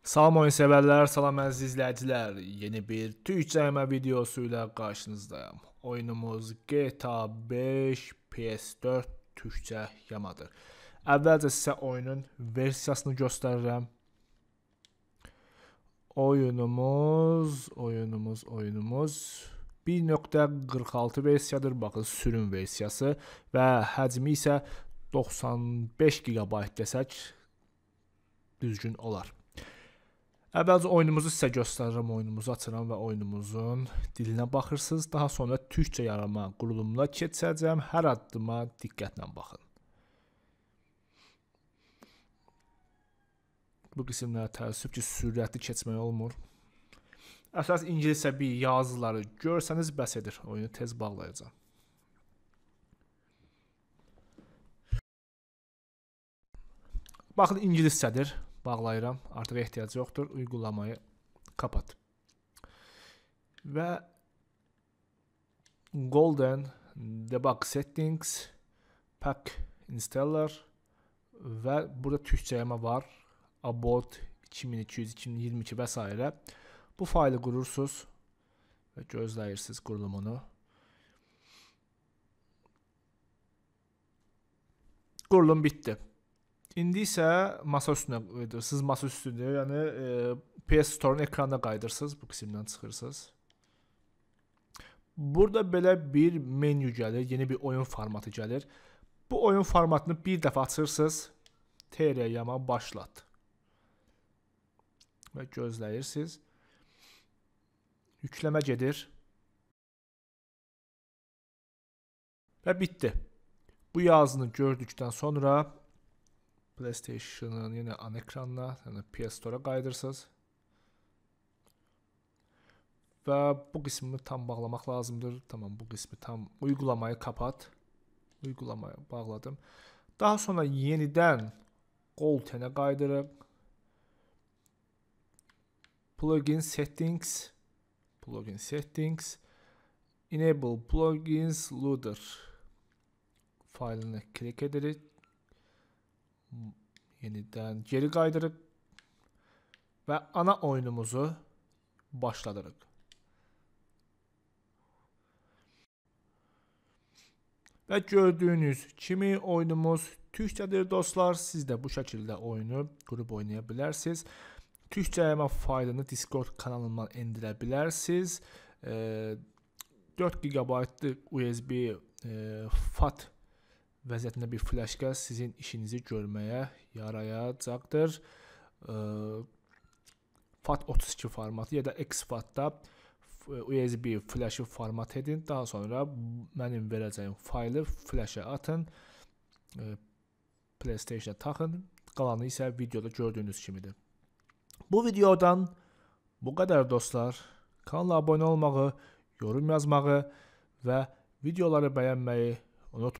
Salam oyun sevərlər, salam əziz izləyicilər. Yeni bir tükcəmə videosu ilə qarşınızdayım. Oyunumuz GTA 5 PS4 türkcə yamadır. Əvvəlcə sizə oyunun versiyasını göstərirəm. Oyunumuz, oyunumuz, oyunumuz 1.46 versiyadır. Baxın, sürüm versiyası və həcmi isə 95 GB desək düzgün olar. Əvvəlcə hə, oyunumuzu sizə göstərirəm, oyunumuzu açıram və oyunumuzun dilinə baxırsınız. Daha sonra türkcə yarama qurulumuna keçəcəm. Hər addıma diqqətlə baxın. Bu qismlərə təəssüf ki, sürətli keçmək olmur. Əsas ingiliscə bir yazıları görsəniz bəs edir. Oyunu tez bağlayacağam. Baxın ingiliscədir bağlayıram. Artıq ehtiyac yoxdur. Uygulamayı kapat. Və Golden Debug Settings Pack Installer və burada türkçəyəmə var. About 2200, 2022 və s. Bu faylı qurursunuz və gözləyirsiniz qurulumunu. Qurulum bitdi. İndi isə masa üstünə qoyursunuz. Masa üstündür. Yəni e, PS Store-un ekranına qayıdırsınız, bu qismdən çıxırsınız. Burada belə bir menyu gəlir, yeni bir oyun formatı gəlir. Bu oyun formatını bir dəfə açırsınız. TR yama başlat. Və gözləyirsiniz. Yükləmə gedir. Və bitti. Bu yazını gördükdən sonra PlayStation'ın yine an ekranına yani PS Store'a qayıdırsınız. ve bu kısmı tam bağlamak lazımdır. Tamam bu kısmı tam uygulamayı kapat. Uygulamayı bağladım. Daha sonra yenidən Golten'e kaydırıp Plugin Settings Plugin Settings Enable Plugins Loader faylını klik edirik. Hmm. yenidən geri qayıdırıq və ana oyunumuzu başladırıq. Və gördüyünüz kimi oyunumuz türkçədir dostlar. Siz də bu şəkildə oyunu qrup oynaya bilərsiniz. Türkçə yayma faylını Discord kanalından endirə bilərsiniz. E, 4 GB USB e, FAT vəziyyətində bir fləşka sizin işinizi görməyə yarayacaqdır. FAT 32 formatı ya da XFAT-da e, USB fləşi format edin. Daha sonra mənim verəcəyim faylı fləşə atın. E, PlayStation-a taxın. Qalanı isə videoda gördüyünüz kimidir. Bu videodan bu qədər dostlar. Kanala abunə olmağı, yorum yazmağı və videoları bəyənməyi unutmayın.